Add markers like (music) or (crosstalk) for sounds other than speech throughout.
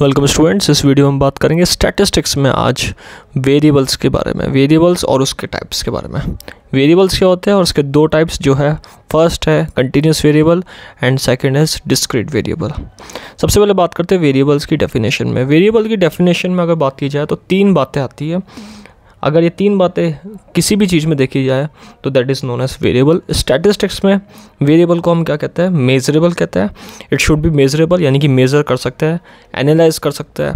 welcome students इस video में बात करेंगे स्टैटिस्टिक्स में आज वेरिएबल्स के बारे में वेरिएबल्स और उसके टाइप्स के बारे में वेरिएबल्स क्या होते हैं और उसके दो टाइप्स जो है फर्स्ट है कंटिन्यूस वेरिएबल एंड सेकंड है डिस्क्रीट वेरिएबल सबसे पहले बात करते हैं वेरिएबल्स की डेफिनेशन में वेरिएबल की डेफिनेशन में अगर बात की जाए तो तीन बातें आती है अगर ये तीन बातें किसी भी चीज़ में देखी जाए तो that is known as variable statistics में वेरिएबल को हम क्या कहते हैं मेजरेबल कहते हैं इट शुड बी मेजरेबल यानी कि मेज़र कर सकते हैं एनालाइज कर सकते हैं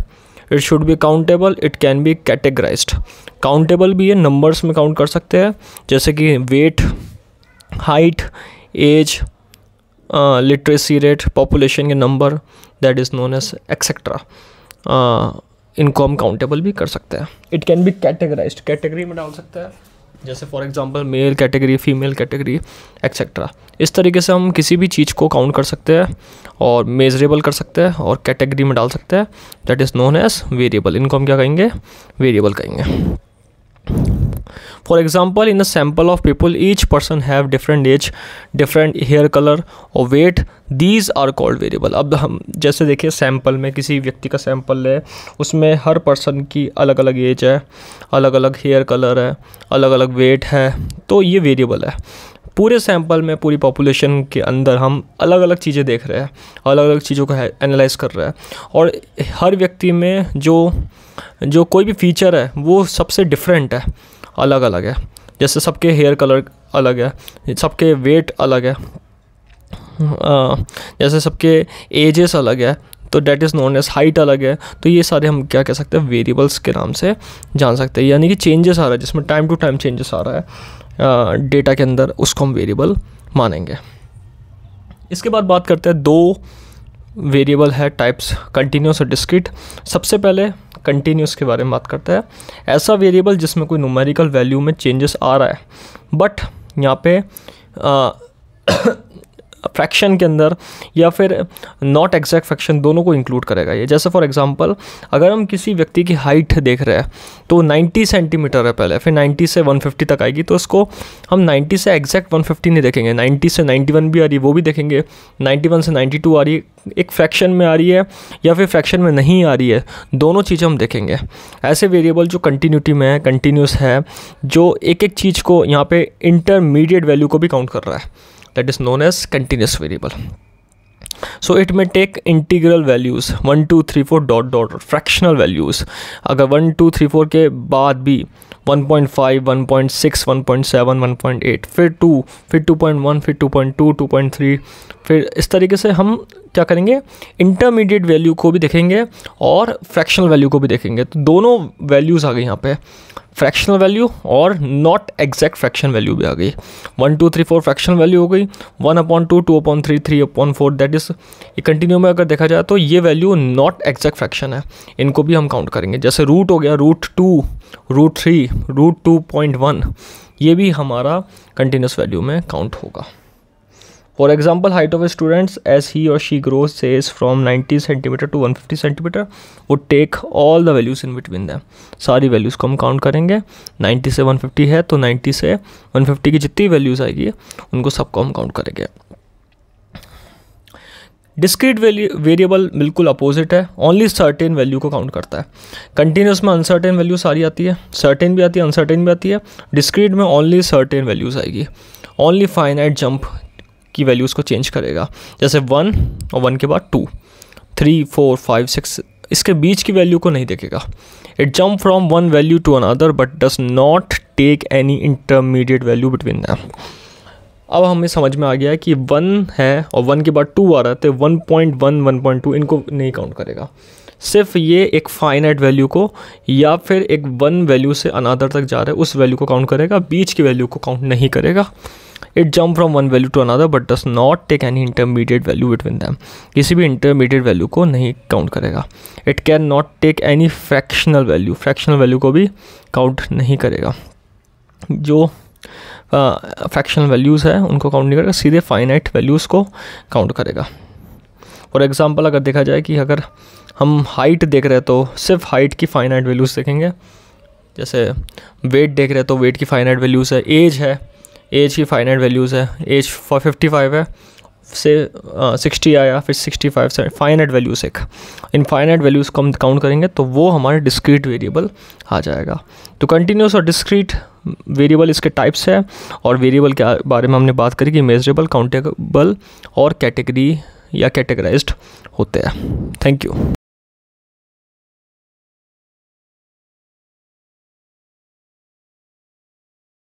it should be countable it can be categorise countable भी ये नंबर्स में काउंट कर सकते हैं जैसे कि weight height age literacy rate population के number that is known as etcetera इनको हम काउंटेबल भी कर सकते हैं it can be categorise category में डाल सकते हैं जैसे for example male category female category etcetera इस तरीके से हम किसी भी चीज़ को काउंट कर सकते हैं और मेजरेबल कर सकते हैं और कैटेगरी में डाल सकते हैं that is known as variable इनको हम क्या कहेंगे वेरिएबल कहेंगे for example in the sample of people each person have different age different hair colour और weight these are called variable अब हम जैसे देखिए सैम्पल में किसी व्यक्ति का सैम्पल ले उसमें हर पर्सन की अलग अलग एज है अलग अलग हेयर कलर है अलग अलग वेट है तो ये वेरिएबल है पूरे सैंपल में पूरी पॉपुलेशन के अंदर हम अलग अलग चीज़ें देख रहे हैं अलग अलग चीज़ों को एनालाइज कर रहे हैं और हर व्यक्ति में जो जो कोई भी फीचर है वो सबसे डिफरेंट है अलग अलग है जैसे सबके हेयर कलर अलग है सबके वेट अलग है जैसे सबके एजेस अलग है तो that is known as height अलग है तो ये सारे हम क्या कह सकते हैं वेरिएबल्स के नाम से जान सकते हैं यानी कि चेंजेस आ रहा है जिसमें टाइम टू टाइम चेंजेस आ रहा है डेटा के अंदर उसको हम वेरिएबल मानेंगे इसके बाद बात करते हैं दो वेरिएबल है टाइप्स कंटिन्यूस और डिस्क्रिट सबसे पहले कंटिन्यूस के बारे में बात करता है ऐसा वेरिएबल जिसमें कोई नूमेरिकल वैल्यू में चेंजेस आ रहा है बट यहाँ पे फ्रैक्शन (coughs) के अंदर या फिर नॉट एग्जैक्ट फ्रैक्शन दोनों को इंक्लूड करेगा ये जैसे फॉर एग्जांपल अगर हम किसी व्यक्ति की हाइट देख रहे हैं तो 90 सेंटीमीटर है पहले फिर 90 से 150 तक आएगी तो इसको हम 90 से एग्जैक्ट 150 नहीं देखेंगे 90 से 91 भी आ रही वो भी देखेंगे 91 से 92 आ रही एक फ्रैक्शन में आ रही है या फिर फ्रैक्शन में नहीं आ रही है दोनों चीज़ें हम देखेंगे ऐसे वेरिएबल जो कंटिन्यूटी में है कंटिन्यूस है जो एक एक चीज़ को यहाँ पे इंटरमीडिएट वैल्यू को भी काउंट कर रहा है that is known as continuous variable so it may take integral values one two three four dot dot fractional values अगर वन टू थ्री फोर के बाद भी 1.5, 1.6, 1.7, 1.8, फिर 2, फिर 2.1, फिर 2.2, 2.3, फिर इस तरीके से हम क्या करेंगे इंटरमीडिएट वैल्यू को भी देखेंगे और फ्रैक्शनल वैल्यू को भी देखेंगे तो दोनों वैल्यूज़ आ गई यहाँ पे फ्रैक्शनल वैल्यू और नॉट एग्जैक्ट फ्रैक्शन वैल्यू भी आ गई one two three four fraction value हो गई one upon two two upon three three upon four that is continue में अगर देखा जाए तो ये वैल्यू नॉट एग्जैक्ट फ्रैक्शन है इनको भी हम काउंट करेंगे जैसे रूट हो गया root two root three root two point one ये भी हमारा कंटिन्यूस वैल्यू में काउंट होगा for example height of students as he और she grows says from 90 centimetre to 150 centimetre वो take all the values in between them सारी values को हम काउंट करेंगे 90 से 150 है तो 90 से 150 की जितनी वैल्यूज़ आएगी उनको सबको हम काउंट करेंगे डिस्क्रीट वेरिएबल बिल्कुल अपोजिट है ओनली सर्टेन वैल्यू को काउंट करता है कंटिन्यूस में अनसर्टेन वैल्यू सारी आती है सर्टेन भी आती है अनसर्टेन भी आती है डिस्क्रीट में ओनली सर्टेन वैल्यूज आएगी ओनली फाइनाइट जंप की वैल्यूज़ को चेंज करेगा जैसे वन और वन के बाद two three four five six इसके बीच की वैल्यू को नहीं देखेगा it jump from one value to another but does not take any intermediate value between them अब हमें समझ में आ गया है कि वन है और वन के बाद टू आ रहा है तो one point one one point two इनको नहीं काउंट करेगा सिर्फ ये एक फाइनाइट वैल्यू को या फिर एक वन वैल्यू से अनादर तक जा रहा है उस वैल्यू को काउंट करेगा बीच की वैल्यू को काउंट नहीं करेगा it jump from one value to another but does not take any intermediate value between them किसी भी इंटरमीडिएट वैल्यू को नहीं काउंट करेगा it can not take any fractional value fractional value को भी काउंट नहीं करेगा जो फैक्शनल वैल्यूज़ है उनको काउंट नहीं करेगा सीधे फाइनाइट वैल्यूज़ को काउंट करेगा फॉर एग्ज़ाम्पल अगर देखा जाए कि अगर हम हाइट देख रहे हैं तो सिर्फ हाइट की फाइनाइट वैल्यूज़ देखेंगे जैसे वेट देख रहे हैं तो वेट की फाइनाइट वैल्यूज़ है एज है एज की फाइनाइट वैल्यूज़ है एज फिफ्टी फाइव है से सिक्सटी आया फिर सिक्सटी फाइव से फाइनइट वैल्यूज़ एक इन फाइनइट वैल्यूज़ को हम काउंट करेंगे तो वो हमारे डिस्क्रीट वेरिएबल आ जाएगा तो कंटिन्यूस और डिस्क्रीट वेरिएबल इसके टाइप्स है और वेरिएबल के बारे में हमने बात करी कि मेजरेबल काउंटेबल और कैटेगरी या कैटेगराइज होते हैं थैंक यू